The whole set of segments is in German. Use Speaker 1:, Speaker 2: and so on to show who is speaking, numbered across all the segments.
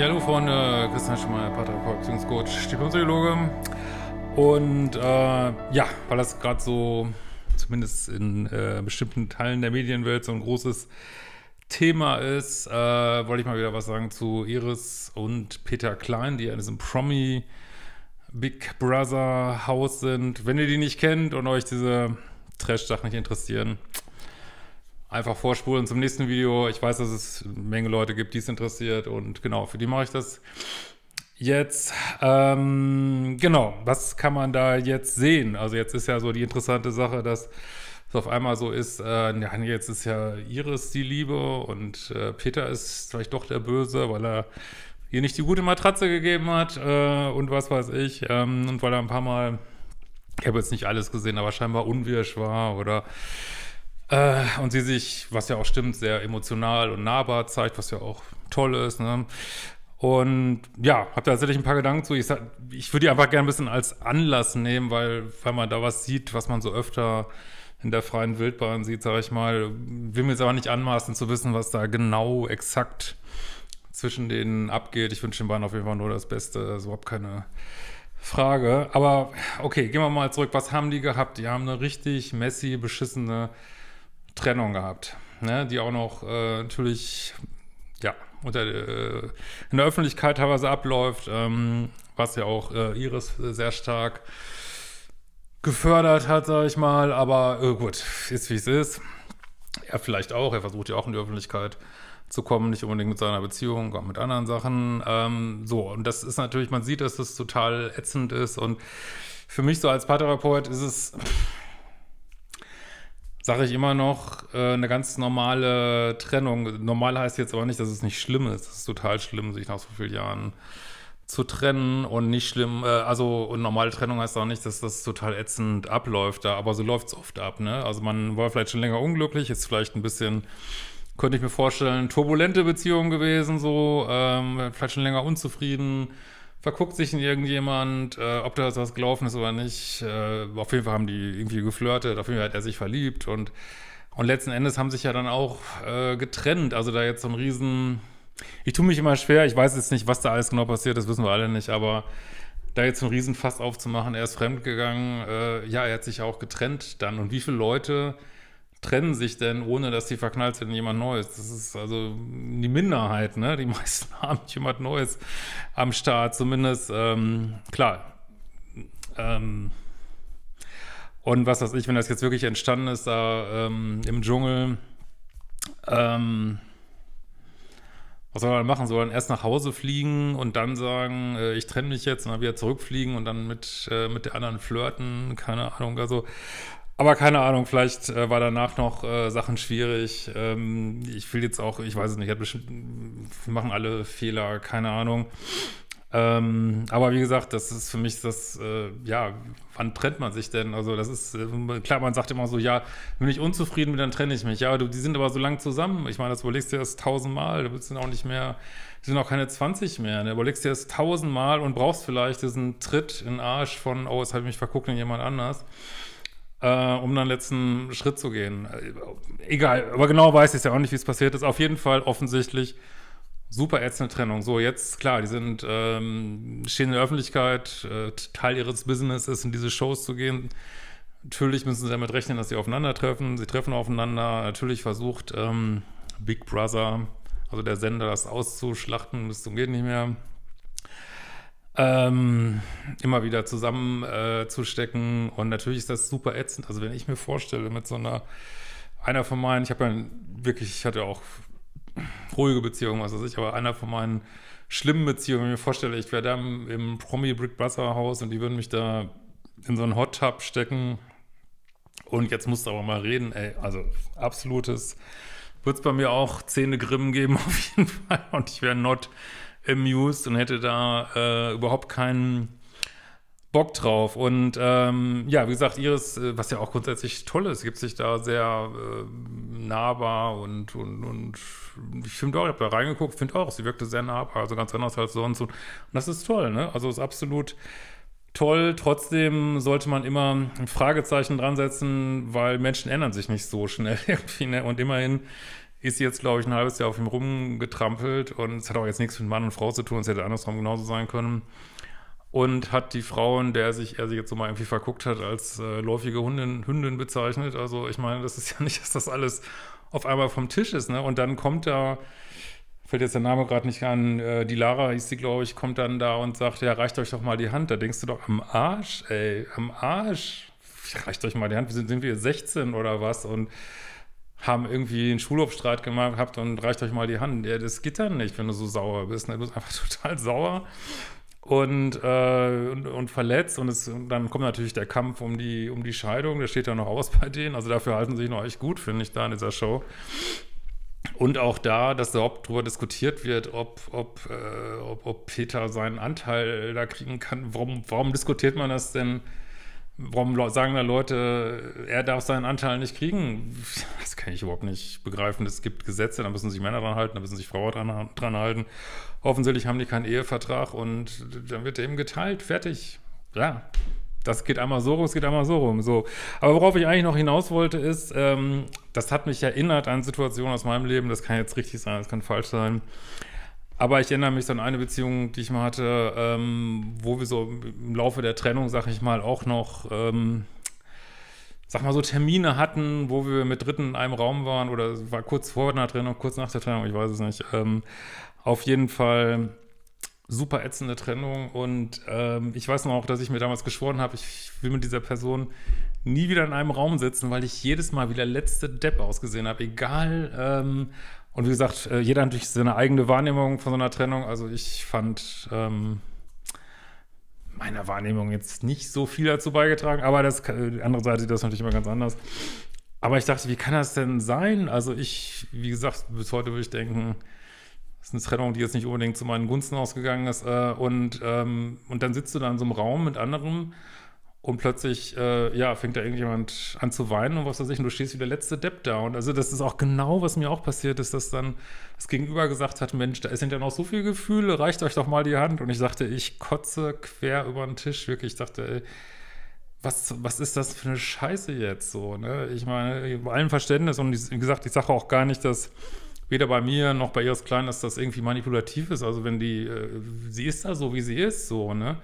Speaker 1: Ja, hallo Freunde, äh, Christian Schmeier, Paterapol, Beziehungscoach, Stipendiologe. Und äh, ja, weil das gerade so, zumindest in äh, bestimmten Teilen der Medienwelt, so ein großes Thema ist, äh, wollte ich mal wieder was sagen zu Iris und Peter Klein, die in diesem Promi Big Brother Haus sind. Wenn ihr die nicht kennt und euch diese Trash-Sachen nicht interessieren, einfach vorspulen zum nächsten Video. Ich weiß, dass es eine Menge Leute gibt, die es interessiert und genau, für die mache ich das jetzt. Ähm, genau, was kann man da jetzt sehen? Also jetzt ist ja so die interessante Sache, dass es auf einmal so ist, äh, jetzt ist ja Iris die Liebe und äh, Peter ist vielleicht doch der Böse, weil er ihr nicht die gute Matratze gegeben hat äh, und was weiß ich ähm, und weil er ein paar Mal, ich habe jetzt nicht alles gesehen, aber scheinbar unwirsch war oder äh, und sie sich, was ja auch stimmt, sehr emotional und nahbar zeigt, was ja auch toll ist. Ne? Und ja, habe da tatsächlich ein paar Gedanken zu. Ich, ich würde die einfach gerne ein bisschen als Anlass nehmen, weil, weil man da was sieht, was man so öfter in der freien Wildbahn sieht, sage ich mal. Will mir jetzt aber nicht anmaßen zu wissen, was da genau exakt zwischen denen abgeht. Ich wünsche den beiden auf jeden Fall nur das Beste. Also überhaupt keine Frage. Aber okay, gehen wir mal zurück. Was haben die gehabt? Die haben eine richtig messy beschissene Trennung gehabt, ne? die auch noch äh, natürlich ja, unter, äh, in der Öffentlichkeit teilweise abläuft, ähm, was ja auch äh, Iris sehr stark gefördert hat, sage ich mal. Aber äh, gut, ist wie es ist. Er vielleicht auch, er versucht ja auch in die Öffentlichkeit zu kommen, nicht unbedingt mit seiner Beziehung, auch mit anderen Sachen. Ähm, so, und das ist natürlich, man sieht, dass das total ätzend ist. Und für mich so als Paartherapeut ist es sage ich immer noch, äh, eine ganz normale Trennung. Normal heißt jetzt aber nicht, dass es nicht schlimm ist. Es ist total schlimm, sich nach so vielen Jahren zu trennen und nicht schlimm, äh, also und normale Trennung heißt auch nicht, dass das total ätzend abläuft da, aber so läuft es oft ab, ne? Also man war vielleicht schon länger unglücklich, ist vielleicht ein bisschen, könnte ich mir vorstellen, turbulente Beziehung gewesen, so, ähm, vielleicht schon länger unzufrieden, verguckt sich in irgendjemand, äh, ob da was gelaufen ist oder nicht. Äh, auf jeden Fall haben die irgendwie geflirtet, auf jeden Fall hat er sich verliebt und, und letzten Endes haben sich ja dann auch äh, getrennt. Also da jetzt so ein riesen, ich tue mich immer schwer, ich weiß jetzt nicht, was da alles genau passiert, das wissen wir alle nicht, aber da jetzt so ein Riesenfass aufzumachen, er ist fremdgegangen, äh, ja, er hat sich auch getrennt dann. Und wie viele Leute trennen sich denn, ohne dass sie verknallt sind, jemand Neues. Das ist also die Minderheit, ne? Die meisten haben jemand Neues am Start, zumindest, ähm, klar. Ähm, und was weiß ich, wenn das jetzt wirklich entstanden ist, da ähm, im Dschungel, ähm, was soll man machen? Soll man erst nach Hause fliegen und dann sagen, äh, ich trenne mich jetzt und dann wieder zurückfliegen und dann mit, äh, mit der anderen flirten? Keine Ahnung. Also, aber keine Ahnung, vielleicht äh, war danach noch äh, Sachen schwierig. Ähm, ich will jetzt auch, ich weiß es nicht, hat bestimmt, machen alle Fehler, keine Ahnung. Ähm, aber wie gesagt, das ist für mich das, äh, ja, wann trennt man sich denn? Also das ist, äh, klar, man sagt immer so, ja, wenn ich unzufrieden bin, dann trenne ich mich. Ja, du, die sind aber so lang zusammen. Ich meine, das überlegst du dir das tausendmal. Du willst dann auch nicht mehr, die sind auch keine 20 mehr. Ne? Du überlegst dir erst tausendmal und brauchst vielleicht diesen Tritt in den Arsch von, oh, jetzt habe ich mich verguckt in jemand anders äh, um dann letzten Schritt zu gehen. Äh, egal, aber genau weiß ich ja auch nicht, wie es passiert ist. Auf jeden Fall offensichtlich super ätzende Trennung. So, jetzt, klar, die sind, ähm, stehen in der Öffentlichkeit, äh, Teil ihres Business ist, in diese Shows zu gehen. Natürlich müssen sie damit rechnen, dass sie aufeinandertreffen. Sie treffen aufeinander. Natürlich versucht ähm, Big Brother, also der Sender, das auszuschlachten bis zum geht nicht mehr ähm, immer wieder zusammenzustecken. Äh, und natürlich ist das super ätzend. Also wenn ich mir vorstelle, mit so einer, einer von meinen, ich habe ja wirklich, ich hatte auch ruhige Beziehungen, was weiß ich, aber einer von meinen schlimmen Beziehungen, wenn ich mir vorstelle, ich wäre da im, im Promi-Brick-Brother-Haus und die würden mich da in so einen Hot-Tub stecken. Und jetzt musst du aber mal reden, ey, also absolutes, wird es bei mir auch Zähne Grimm geben auf jeden Fall und ich wäre not amused und hätte da äh, überhaupt keinen Bock drauf. Und ähm, ja, wie gesagt, Iris, äh, was ja auch grundsätzlich toll ist, gibt sich da sehr äh, nahbar und, und, und ich finde auch, ich habe da reingeguckt, finde auch, sie wirkte sehr nahbar, also ganz anders als sonst. Und, und das ist toll, ne? Also ist absolut toll. Trotzdem sollte man immer ein Fragezeichen dran setzen, weil Menschen ändern sich nicht so schnell irgendwie. Ne? Und immerhin ist jetzt, glaube ich, ein halbes Jahr auf ihm rumgetrampelt und es hat auch jetzt nichts mit Mann und Frau zu tun, es hätte andersrum genauso sein können. Und hat die Frauen, der sich, er sich jetzt so mal irgendwie verguckt hat, als äh, läufige Hündin, Hündin bezeichnet. Also ich meine, das ist ja nicht, dass das alles auf einmal vom Tisch ist, ne? Und dann kommt da, fällt jetzt der Name gerade nicht an, äh, die Lara hieß sie, glaube ich, kommt dann da und sagt, ja, reicht euch doch mal die Hand. Da denkst du doch, am Arsch, ey, am Arsch. Reicht euch mal die Hand, sind, sind wir 16 oder was? Und haben irgendwie einen Schulhofstreit gemacht habt und reicht euch mal die Hand. Ja, das geht dann nicht, wenn du so sauer bist. Ne? Du bist einfach total sauer und, äh, und, und, verletzt. Und, es, und dann kommt natürlich der Kampf um die, um die Scheidung. Der steht ja noch aus bei denen. Also dafür halten sie sich noch echt gut, finde ich, da in dieser Show. Und auch da, dass überhaupt darüber diskutiert wird, ob, ob, äh, ob, ob Peter seinen Anteil da kriegen kann. Warum, warum diskutiert man das denn? warum sagen da Leute, äh, er darf seinen Anteil nicht kriegen? Das kann ich überhaupt nicht begreifen. Es gibt Gesetze, da müssen sich Männer dran halten, da müssen sich Frauen dran, dran halten. Offensichtlich haben die keinen Ehevertrag und dann wird er eben geteilt, fertig. Ja, das geht einmal so rum, es geht einmal so rum. So. Aber worauf ich eigentlich noch hinaus wollte, ist, ähm, das hat mich erinnert an Situationen aus meinem Leben, das kann jetzt richtig sein, das kann falsch sein. Aber ich erinnere mich an eine Beziehung, die ich mal hatte, ähm, wo wir so im Laufe der Trennung, sag ich mal, auch noch, ähm, sag mal so Termine hatten, wo wir mit Dritten in einem Raum waren oder war kurz vor der Trennung, kurz nach der Trennung, ich weiß es nicht. Ähm, auf jeden Fall super ätzende Trennung und ähm, ich weiß noch auch, dass ich mir damals geschworen habe, ich will mit dieser Person nie wieder in einem Raum sitzen, weil ich jedes Mal wieder letzte Depp ausgesehen habe, egal ähm, und wie gesagt, äh, jeder hat natürlich seine eigene Wahrnehmung von so einer Trennung. Also ich fand ähm, meiner Wahrnehmung jetzt nicht so viel dazu beigetragen, aber das, die andere Seite sieht das natürlich immer ganz anders. Aber ich dachte, wie kann das denn sein? Also ich, wie gesagt, bis heute würde ich denken, das ist eine Trennung, die jetzt nicht unbedingt zu meinen Gunsten ausgegangen ist. Äh, und, ähm, und dann sitzt du da in so einem Raum mit anderen und plötzlich, äh, ja, fängt da irgendjemand an zu weinen und was weiß ich, und du stehst wie der letzte Depp da. Und also das ist auch genau, was mir auch passiert ist, dass dann das Gegenüber gesagt hat, Mensch, da sind ja noch so viele Gefühle, reicht euch doch mal die Hand. Und ich sagte, ich kotze quer über den Tisch, wirklich. Ich dachte, ey, was, was ist das für eine Scheiße jetzt so, ne? Ich meine, bei allem Verständnis und wie gesagt, ich sage auch gar nicht, dass weder bei mir noch bei ihres Kleinen, dass das irgendwie manipulativ ist. Also wenn die, äh, sie ist da so, wie sie ist, so, ne?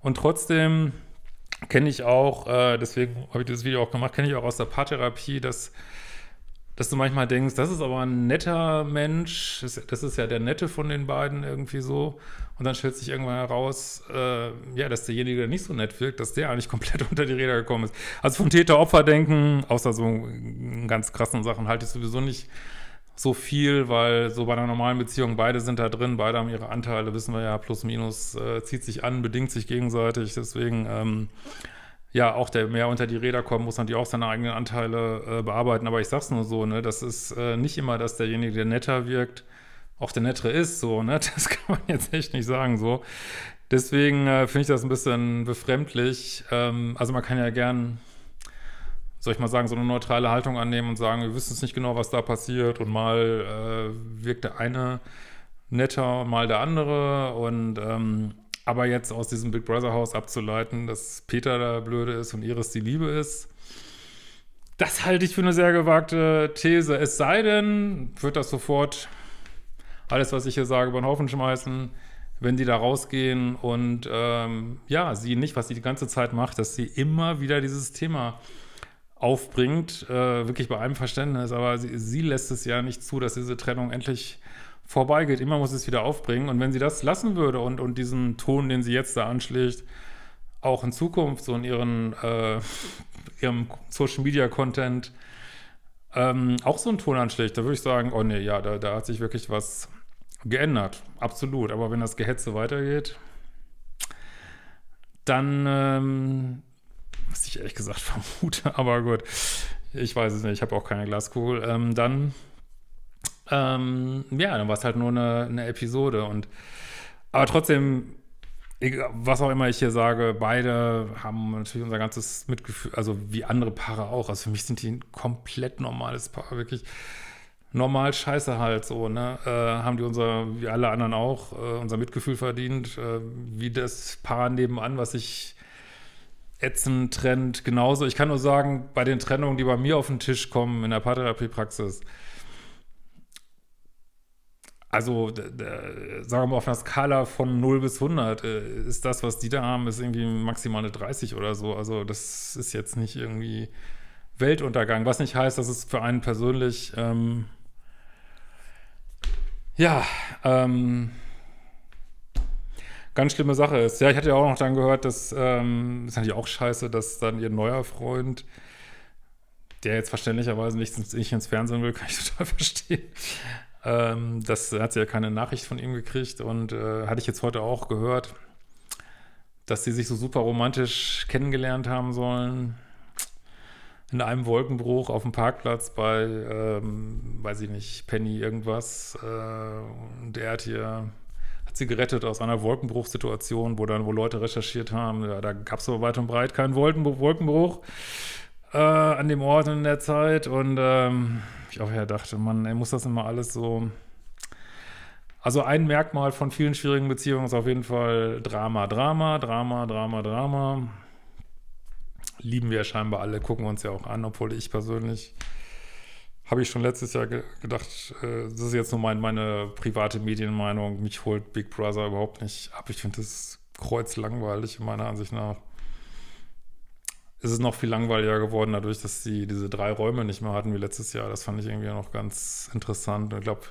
Speaker 1: Und trotzdem Kenne ich auch, äh, deswegen habe ich dieses Video auch gemacht, kenne ich auch aus der Paartherapie, dass, dass du manchmal denkst, das ist aber ein netter Mensch, das, das ist ja der Nette von den beiden irgendwie so. Und dann stellt sich irgendwann heraus, äh, ja, dass derjenige, der nicht so nett wirkt, dass der eigentlich komplett unter die Räder gekommen ist. Also vom Täter-Opfer-Denken, außer so ganz krassen Sachen, halte ich sowieso nicht so viel, weil so bei einer normalen Beziehung beide sind da drin, beide haben ihre Anteile, wissen wir ja, plus minus äh, zieht sich an, bedingt sich gegenseitig. Deswegen, ähm, ja, auch der mehr unter die Räder kommt, muss natürlich auch seine eigenen Anteile äh, bearbeiten. Aber ich sag's nur so, ne, das ist äh, nicht immer, dass derjenige, der netter wirkt, auch der nettere ist, so, ne? Das kann man jetzt echt nicht sagen, so. Deswegen äh, finde ich das ein bisschen befremdlich. Ähm, also man kann ja gern soll ich mal sagen, so eine neutrale Haltung annehmen und sagen, wir wissen es nicht genau, was da passiert und mal äh, wirkt der eine netter mal der andere und ähm, aber jetzt aus diesem Big Brother Haus abzuleiten, dass Peter der Blöde ist und Iris die Liebe ist, das halte ich für eine sehr gewagte These. Es sei denn, wird das sofort alles, was ich hier sage, über den Haufen schmeißen, wenn die da rausgehen und ähm, ja, sie nicht, was sie die ganze Zeit macht, dass sie immer wieder dieses Thema aufbringt, äh, wirklich bei einem Verständnis, aber sie, sie, lässt es ja nicht zu, dass diese Trennung endlich vorbeigeht. Immer muss es wieder aufbringen. Und wenn sie das lassen würde und, und diesen Ton, den sie jetzt da anschlägt, auch in Zukunft so in ihren, äh, ihrem Social Media Content ähm, auch so einen Ton anschlägt, da würde ich sagen, oh nee, ja, da, da hat sich wirklich was geändert. Absolut. Aber wenn das Gehetze weitergeht, dann ähm, ich ehrlich gesagt vermute, aber gut. Ich weiß es nicht, ich habe auch keine Glaskugel. Ähm, dann, ähm, ja, dann war es halt nur eine, eine Episode und aber trotzdem was auch immer ich hier sage, beide haben natürlich unser ganzes Mitgefühl, also wie andere Paare auch. Also für mich sind die ein komplett normales Paar, wirklich normal scheiße halt so, ne? Äh, haben die unser, wie alle anderen auch, äh, unser Mitgefühl verdient, äh, wie das Paar nebenan, was ich ätzend Trend genauso. Ich kann nur sagen, bei den Trennungen, die bei mir auf den Tisch kommen in der Paartherapiepraxis, also sagen wir mal auf einer Skala von 0 bis 100 äh, ist das, was die da haben, ist irgendwie maximal eine 30 oder so. Also das ist jetzt nicht irgendwie Weltuntergang, was nicht heißt, dass es für einen persönlich ähm, ja ähm, ganz schlimme Sache ist. Ja, ich hatte ja auch noch dann gehört, dass, ähm, ist natürlich auch scheiße, dass dann ihr neuer Freund, der jetzt verständlicherweise nicht, nicht ins Fernsehen will, kann ich total verstehen. Ähm, das hat sie ja keine Nachricht von ihm gekriegt und äh, hatte ich jetzt heute auch gehört, dass sie sich so super romantisch kennengelernt haben sollen. In einem Wolkenbruch auf dem Parkplatz bei, ähm, weiß ich nicht, Penny irgendwas. Äh, und er hat hier hat sie gerettet aus einer Wolkenbruchsituation, wo dann wo Leute recherchiert haben, ja, da gab es so weit und breit keinen Wolkenbruch äh, an dem Ort in der Zeit. Und ähm, ich auch ja dachte, man, ey, muss das immer alles so. Also ein Merkmal von vielen schwierigen Beziehungen ist auf jeden Fall Drama, Drama, Drama, Drama, Drama. Lieben wir ja scheinbar alle, gucken wir uns ja auch an, obwohl ich persönlich habe ich schon letztes Jahr ge gedacht, äh, das ist jetzt nur mein, meine private Medienmeinung, mich holt Big Brother überhaupt nicht ab. Ich finde das kreuzlangweilig, meiner Ansicht nach. Es ist noch viel langweiliger geworden, dadurch, dass sie diese drei Räume nicht mehr hatten wie letztes Jahr. Das fand ich irgendwie noch ganz interessant. Ich glaube,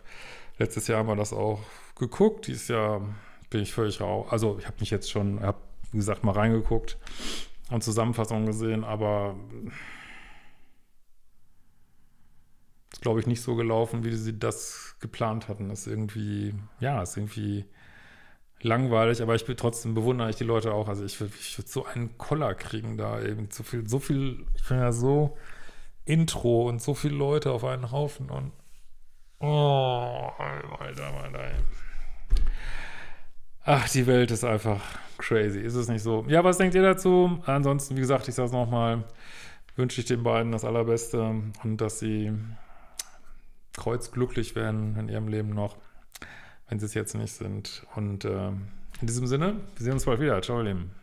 Speaker 1: letztes Jahr haben wir das auch geguckt. Dieses Jahr bin ich völlig rau. Also, ich habe mich jetzt schon, habe, wie gesagt, mal reingeguckt und Zusammenfassungen gesehen, aber ist, glaube ich, nicht so gelaufen, wie sie das geplant hatten. Das ist irgendwie, ja, ist irgendwie langweilig, aber ich bin trotzdem bewundere ich die Leute auch. Also ich würde so einen Koller kriegen da eben zu viel, so viel, ich bin ja so Intro und so viele Leute auf einen Haufen und oh, Alter, Alter. Ach, die Welt ist einfach crazy, ist es nicht so? Ja, was denkt ihr dazu? Ansonsten, wie gesagt, ich sage es nochmal, wünsche ich den beiden das Allerbeste und dass sie kreuzglücklich werden in ihrem Leben noch, wenn sie es jetzt nicht sind. Und äh, in diesem Sinne, wir sehen uns bald wieder. Ciao, ihr Lieben.